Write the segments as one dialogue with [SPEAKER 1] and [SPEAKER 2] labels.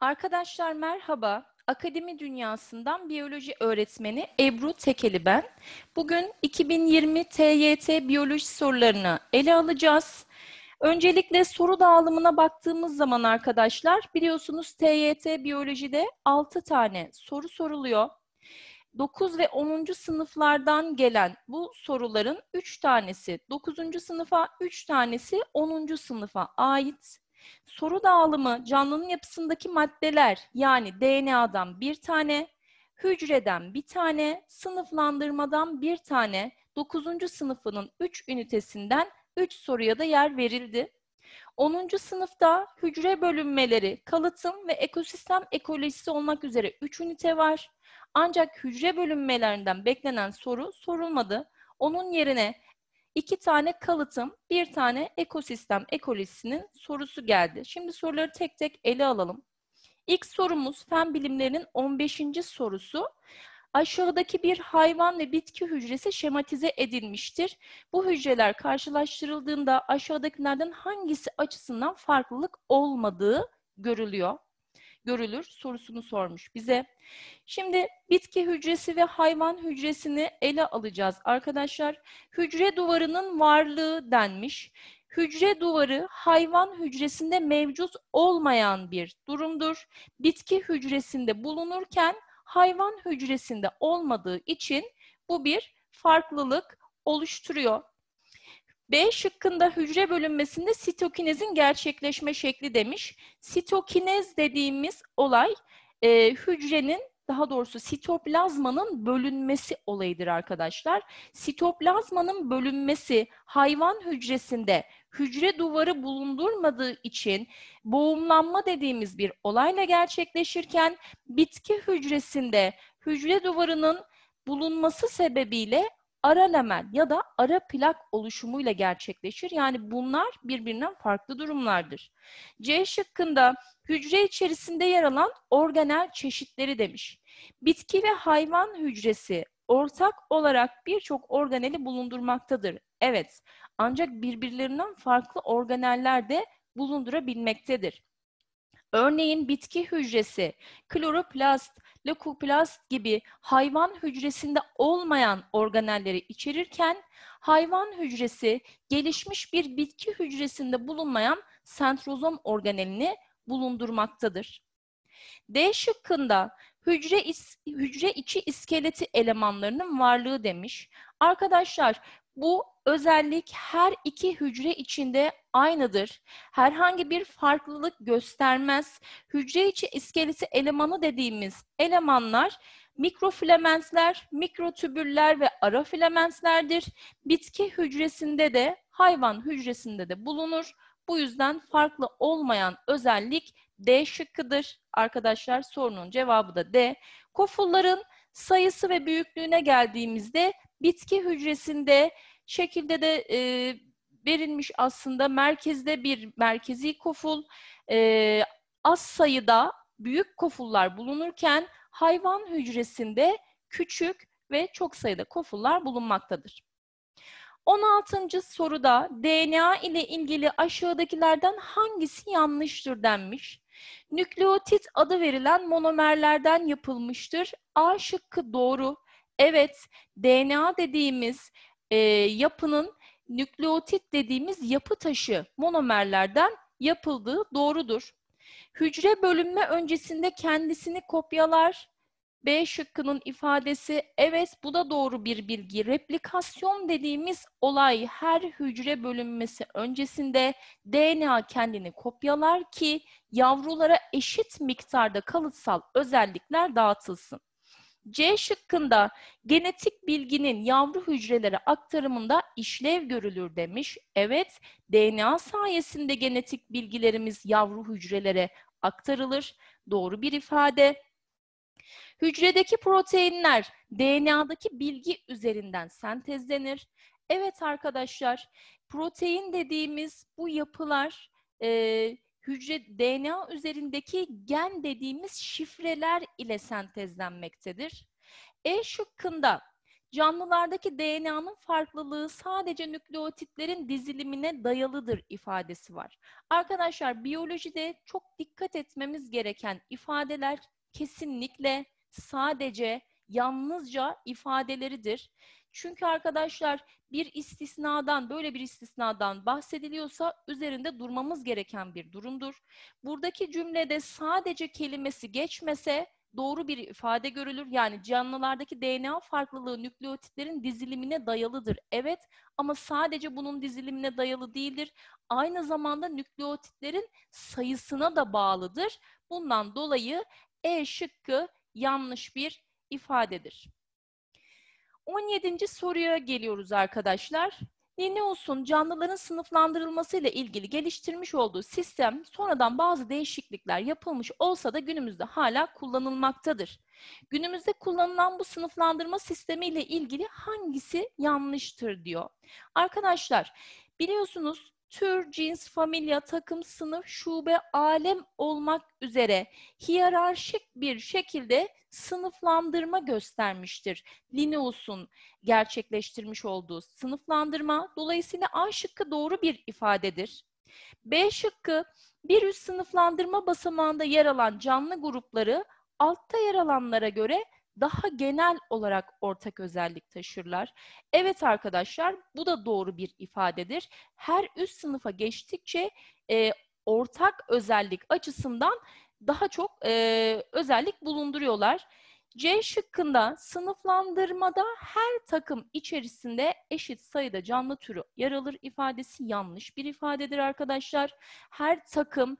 [SPEAKER 1] Arkadaşlar merhaba. Akademi Dünyası'ndan biyoloji öğretmeni Ebru Tekeli ben. Bugün 2020 TYT biyoloji sorularını ele alacağız. Öncelikle soru dağılımına baktığımız zaman arkadaşlar biliyorsunuz TYT biyolojide 6 tane soru soruluyor. 9 ve 10. sınıflardan gelen bu soruların 3 tanesi 9. sınıfa, 3 tanesi 10. sınıfa ait. Soru dağılımı canlının yapısındaki maddeler yani DNA'dan bir tane, hücreden bir tane, sınıflandırmadan bir tane, 9. sınıfının 3 ünitesinden 3 soruya da yer verildi. 10. sınıfta hücre bölünmeleri, kalıtım ve ekosistem ekolojisi olmak üzere 3 ünite var. Ancak hücre bölünmelerinden beklenen soru sorulmadı. Onun yerine İki tane kalıtım, bir tane ekosistem ekolojisinin sorusu geldi. Şimdi soruları tek tek ele alalım. İlk sorumuz fen bilimlerinin 15. sorusu. Aşağıdaki bir hayvan ve bitki hücresi şematize edilmiştir. Bu hücreler karşılaştırıldığında aşağıdakilerden hangisi açısından farklılık olmadığı görülüyor görülür sorusunu sormuş bize. Şimdi bitki hücresi ve hayvan hücresini ele alacağız arkadaşlar. Hücre duvarının varlığı denmiş. Hücre duvarı hayvan hücresinde mevcut olmayan bir durumdur. Bitki hücresinde bulunurken hayvan hücresinde olmadığı için bu bir farklılık oluşturuyor. B şıkkında hücre bölünmesinde sitokinezin gerçekleşme şekli demiş. Sitokinez dediğimiz olay e, hücrenin daha doğrusu sitoplazmanın bölünmesi olayıdır arkadaşlar. Sitoplazmanın bölünmesi hayvan hücresinde hücre duvarı bulundurmadığı için boğumlanma dediğimiz bir olayla gerçekleşirken bitki hücresinde hücre duvarının bulunması sebebiyle ara lamel ya da ara plak oluşumuyla gerçekleşir. Yani bunlar birbirinden farklı durumlardır. C şıkkında hücre içerisinde yer alan organel çeşitleri demiş. Bitki ve hayvan hücresi ortak olarak birçok organeli bulundurmaktadır. Evet ancak birbirlerinden farklı organeller de bulundurabilmektedir. Örneğin bitki hücresi, kloroplast, leukoplast gibi hayvan hücresinde olmayan organelleri içerirken hayvan hücresi gelişmiş bir bitki hücresinde bulunmayan sentrozom organelini bulundurmaktadır. D şıkkında hücre, is, hücre içi iskeleti elemanlarının varlığı demiş. Arkadaşlar bu özellik her iki hücre içinde aynıdır. Herhangi bir farklılık göstermez. Hücre içi iskeleti elemanı dediğimiz elemanlar mikrofilamentler, mikrotübüller ve ara filamentlerdir. Bitki hücresinde de hayvan hücresinde de bulunur. Bu yüzden farklı olmayan özellik D şıkkıdır. Arkadaşlar sorunun cevabı da D. Kofulların sayısı ve büyüklüğüne geldiğimizde bitki hücresinde şekilde de e, verilmiş aslında merkezde bir merkezi koful, e, az sayıda büyük kofullar bulunurken hayvan hücresinde küçük ve çok sayıda kofullar bulunmaktadır. 16. soruda DNA ile ilgili aşağıdakilerden hangisi yanlıştır denmiş. Nükleotit adı verilen monomerlerden yapılmıştır. A şıkkı doğru. Evet, DNA dediğimiz e, yapının nükleotit dediğimiz yapı taşı monomerlerden yapıldığı doğrudur. Hücre bölünme öncesinde kendisini kopyalar. B şıkkının ifadesi evet bu da doğru bir bilgi. Replikasyon dediğimiz olay her hücre bölünmesi öncesinde DNA kendini kopyalar ki yavrulara eşit miktarda kalıtsal özellikler dağıtılsın. C şıkkında genetik bilginin yavru hücrelere aktarımında işlev görülür demiş. Evet, DNA sayesinde genetik bilgilerimiz yavru hücrelere aktarılır. Doğru bir ifade. Hücredeki proteinler DNA'daki bilgi üzerinden sentezlenir. Evet arkadaşlar, protein dediğimiz bu yapılar e, hücre DNA üzerindeki gen dediğimiz şifreler ile sentezlenmektedir. E şıkkında canlılardaki DNA'nın farklılığı sadece nükleotitlerin dizilimine dayalıdır ifadesi var. Arkadaşlar biyolojide çok dikkat etmemiz gereken ifadeler kesinlikle sadece yalnızca ifadeleridir. Çünkü arkadaşlar bir istisnadan, böyle bir istisnadan bahsediliyorsa üzerinde durmamız gereken bir durumdur. Buradaki cümlede sadece kelimesi geçmese doğru bir ifade görülür. Yani canlılardaki DNA farklılığı nükleotitlerin dizilimine dayalıdır. Evet ama sadece bunun dizilimine dayalı değildir. Aynı zamanda nükleotitlerin sayısına da bağlıdır. Bundan dolayı E şıkkı yanlış bir ifadedir. 17. soruya geliyoruz arkadaşlar. E, Linnaeus'un canlıların sınıflandırılması ile ilgili geliştirmiş olduğu sistem sonradan bazı değişiklikler yapılmış olsa da günümüzde hala kullanılmaktadır. Günümüzde kullanılan bu sınıflandırma sistemi ile ilgili hangisi yanlıştır diyor. Arkadaşlar biliyorsunuz tür, cins, familya, takım, sınıf, şube, alem olmak üzere hiyerarşik bir şekilde sınıflandırma göstermiştir. Linnaeus'un gerçekleştirmiş olduğu sınıflandırma dolayısıyla A şıkkı doğru bir ifadedir. B şıkkı bir üst sınıflandırma basamağında yer alan canlı grupları altta yer alanlara göre daha genel olarak ortak özellik taşırlar. Evet arkadaşlar bu da doğru bir ifadedir. Her üst sınıfa geçtikçe e, ortak özellik açısından daha çok e, özellik bulunduruyorlar. C şıkkında sınıflandırmada her takım içerisinde eşit sayıda canlı türü yer alır ifadesi yanlış bir ifadedir arkadaşlar. Her takım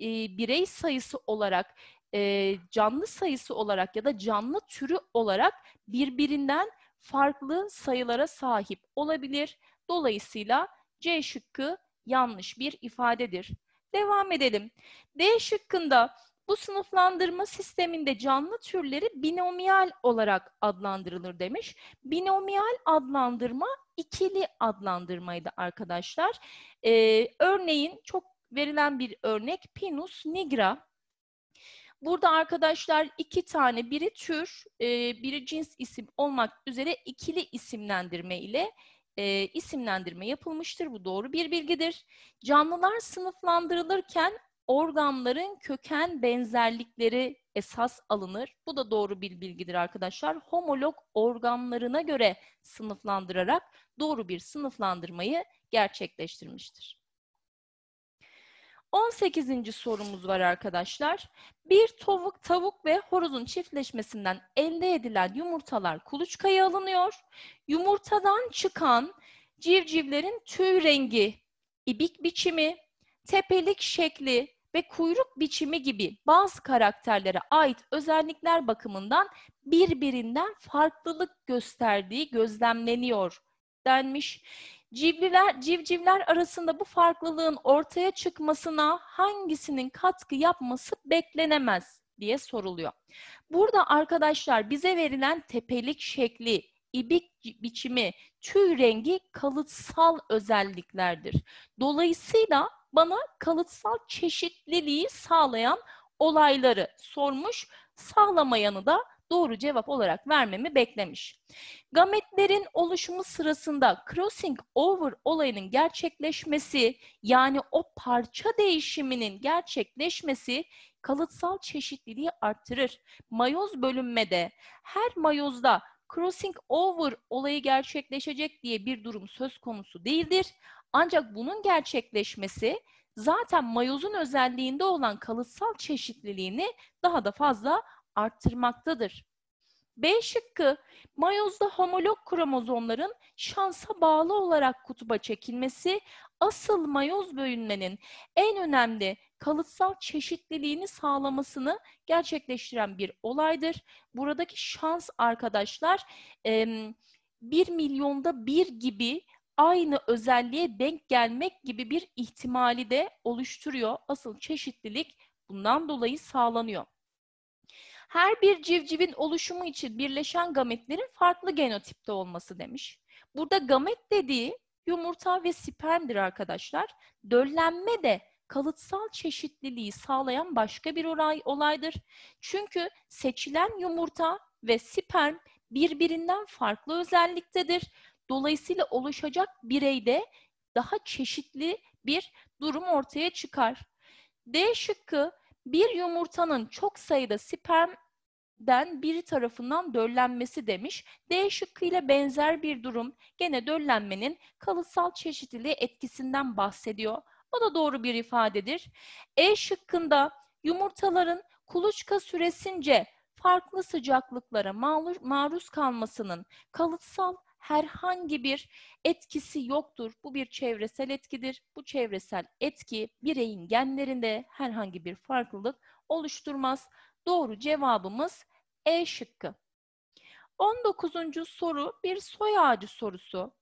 [SPEAKER 1] e, birey sayısı olarak e, canlı sayısı olarak ya da canlı türü olarak birbirinden farklı sayılara sahip olabilir. Dolayısıyla C şıkkı yanlış bir ifadedir. Devam edelim. D şıkkında bu sınıflandırma sisteminde canlı türleri binomial olarak adlandırılır demiş. Binomial adlandırma ikili adlandırmaydı arkadaşlar. Ee, örneğin çok verilen bir örnek Pinus nigra Burada arkadaşlar iki tane biri tür, e, biri cins isim olmak üzere ikili isimlendirme ile e, isimlendirme yapılmıştır. Bu doğru bir bilgidir. Canlılar sınıflandırılırken organların köken benzerlikleri esas alınır. Bu da doğru bir bilgidir arkadaşlar. Homolog organlarına göre sınıflandırarak doğru bir sınıflandırmayı gerçekleştirmiştir. 18. sorumuz var arkadaşlar. Bir tavuk, tavuk ve horozun çiftleşmesinden elde edilen yumurtalar kuluçkaya alınıyor. Yumurtadan çıkan civcivlerin tüy rengi, ibik biçimi, tepelik şekli ve kuyruk biçimi gibi bazı karakterlere ait özellikler bakımından birbirinden farklılık gösterdiği gözlemleniyor denmiş. Civliler, civcivler arasında bu farklılığın ortaya çıkmasına hangisinin katkı yapması beklenemez diye soruluyor. Burada arkadaşlar bize verilen tepelik şekli, ibik biçimi, tüy rengi kalıtsal özelliklerdir. Dolayısıyla bana kalıtsal çeşitliliği sağlayan olayları sormuş, sağlamayanı da doğru cevap olarak vermemi beklemiş. Gametlerin oluşumu sırasında crossing over olayının gerçekleşmesi yani o parça değişiminin gerçekleşmesi kalıtsal çeşitliliği arttırır. Mayoz bölünmede her mayozda crossing over olayı gerçekleşecek diye bir durum söz konusu değildir. Ancak bunun gerçekleşmesi zaten mayozun özelliğinde olan kalıtsal çeşitliliğini daha da fazla arttırmaktadır. B şıkkı, mayozda homolog kromozomların şansa bağlı olarak kutuba çekilmesi, asıl mayoz bölünmenin en önemli kalıtsal çeşitliliğini sağlamasını gerçekleştiren bir olaydır. Buradaki şans arkadaşlar 1 milyonda bir gibi aynı özelliğe denk gelmek gibi bir ihtimali de oluşturuyor. Asıl çeşitlilik bundan dolayı sağlanıyor. Her bir civcivin oluşumu için birleşen gametlerin farklı genotipte olması demiş. Burada gamet dediği yumurta ve spermdir arkadaşlar. Döllenme de kalıtsal çeşitliliği sağlayan başka bir olay, olaydır. Çünkü seçilen yumurta ve sperm birbirinden farklı özelliktedir. Dolayısıyla oluşacak bireyde daha çeşitli bir durum ortaya çıkar. D şıkkı bir yumurtanın çok sayıda sperm den biri tarafından döllenmesi demiş. D şıkkı ile benzer bir durum gene döllenmenin kalıtsal çeşitliliği etkisinden bahsediyor. O da doğru bir ifadedir. E şıkkında yumurtaların kuluçka süresince farklı sıcaklıklara maruz kalmasının kalıtsal herhangi bir etkisi yoktur. Bu bir çevresel etkidir. Bu çevresel etki bireyin genlerinde herhangi bir farklılık oluşturmaz. Doğru cevabımız e şıkkı. 19. soru bir soy ağacı sorusu.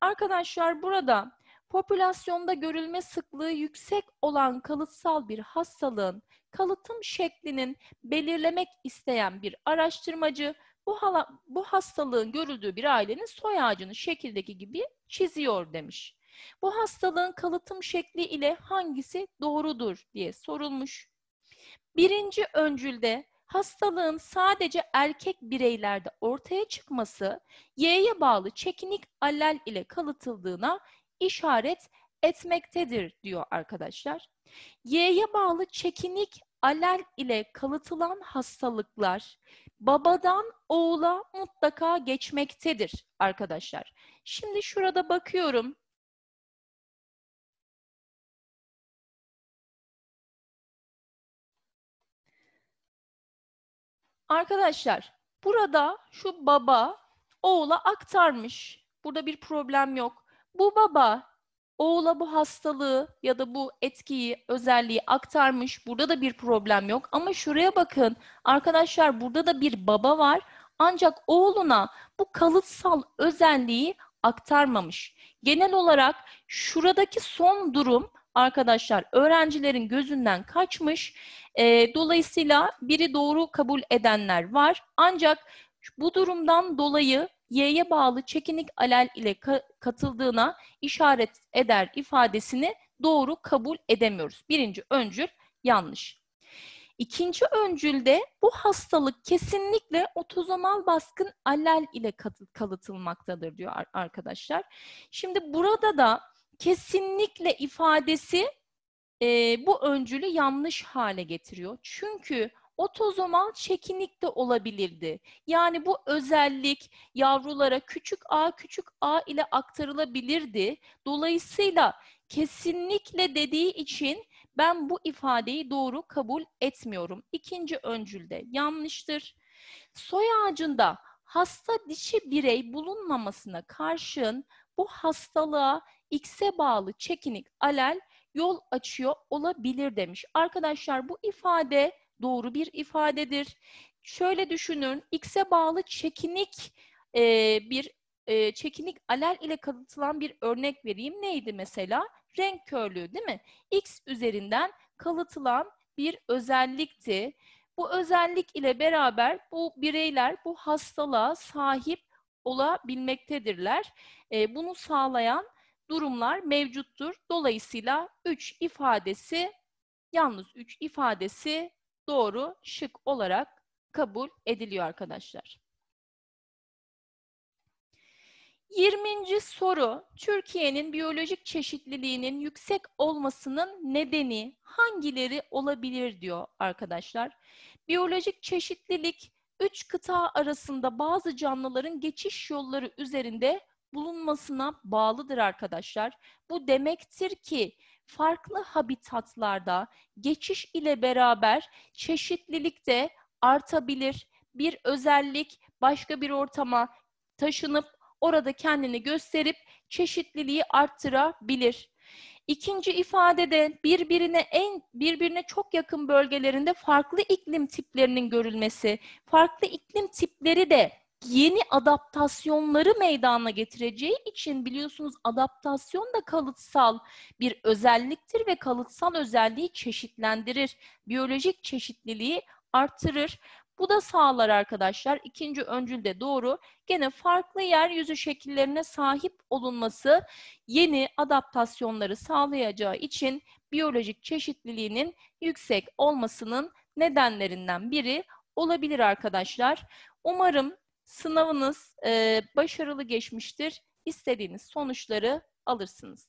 [SPEAKER 1] Arkadaşlar burada popülasyonda görülme sıklığı yüksek olan kalıtsal bir hastalığın kalıtım şeklinin belirlemek isteyen bir araştırmacı bu, hala, bu hastalığın görüldüğü bir ailenin soy ağacını şekildeki gibi çiziyor demiş. Bu hastalığın kalıtım şekli ile hangisi doğrudur diye sorulmuş. Birinci öncülde hastalığın sadece erkek bireylerde ortaya çıkması Y'ye bağlı çekinik allel ile kalıtıldığına işaret etmektedir diyor arkadaşlar. Y'ye bağlı çekinik alel ile kalıtılan hastalıklar babadan oğula mutlaka geçmektedir arkadaşlar. Şimdi şurada bakıyorum. Arkadaşlar burada şu baba oğula aktarmış. Burada bir problem yok. Bu baba oğula bu hastalığı ya da bu etkiyi, özelliği aktarmış. Burada da bir problem yok. Ama şuraya bakın. Arkadaşlar burada da bir baba var. Ancak oğluna bu kalıtsal özelliği aktarmamış. Genel olarak şuradaki son durum arkadaşlar öğrencilerin gözünden kaçmış. E, dolayısıyla biri doğru kabul edenler var. Ancak bu durumdan dolayı Y'ye bağlı çekinik alel ile ka katıldığına işaret eder ifadesini doğru kabul edemiyoruz. Birinci öncül yanlış. İkinci öncülde bu hastalık kesinlikle otozomal baskın alel ile kalıtılmaktadır diyor arkadaşlar. Şimdi burada da kesinlikle ifadesi e, bu öncülü yanlış hale getiriyor. Çünkü otozomal çekinik de olabilirdi. Yani bu özellik yavrulara küçük a küçük a ile aktarılabilirdi. Dolayısıyla kesinlikle dediği için ben bu ifadeyi doğru kabul etmiyorum. İkinci öncülde yanlıştır. Soy ağacında hasta dişi birey bulunmamasına karşın bu hastalığa X'e bağlı çekinik alel yol açıyor olabilir demiş. Arkadaşlar bu ifade doğru bir ifadedir. Şöyle düşünün, X'e bağlı çekinik e, bir e, çekinik alel ile kalıtılan bir örnek vereyim. Neydi mesela? Renk körlüğü değil mi? X üzerinden kalıtılan bir özellikti. Bu özellik ile beraber bu bireyler bu hastalığa sahip olabilmektedirler. E, bunu sağlayan durumlar mevcuttur. Dolayısıyla 3 ifadesi yalnız 3 ifadesi doğru şık olarak kabul ediliyor arkadaşlar. 20. soru, Türkiye'nin biyolojik çeşitliliğinin yüksek olmasının nedeni hangileri olabilir diyor arkadaşlar. Biyolojik çeşitlilik 3 kıta arasında bazı canlıların geçiş yolları üzerinde bulunmasına bağlıdır arkadaşlar. Bu demektir ki farklı habitatlarda geçiş ile beraber çeşitlilik de artabilir. Bir özellik başka bir ortama taşınıp orada kendini gösterip çeşitliliği arttırabilir. İkinci ifadede birbirine en birbirine çok yakın bölgelerinde farklı iklim tiplerinin görülmesi, farklı iklim tipleri de yeni adaptasyonları meydana getireceği için biliyorsunuz adaptasyon da kalıtsal bir özelliktir ve kalıtsal özelliği çeşitlendirir. Biyolojik çeşitliliği artırır. Bu da sağlar arkadaşlar. İkinci öncül de doğru. Gene farklı yeryüzü şekillerine sahip olunması yeni adaptasyonları sağlayacağı için biyolojik çeşitliliğinin yüksek olmasının nedenlerinden biri olabilir arkadaşlar. Umarım Sınavınız e, başarılı geçmiştir. İstediğiniz sonuçları alırsınız.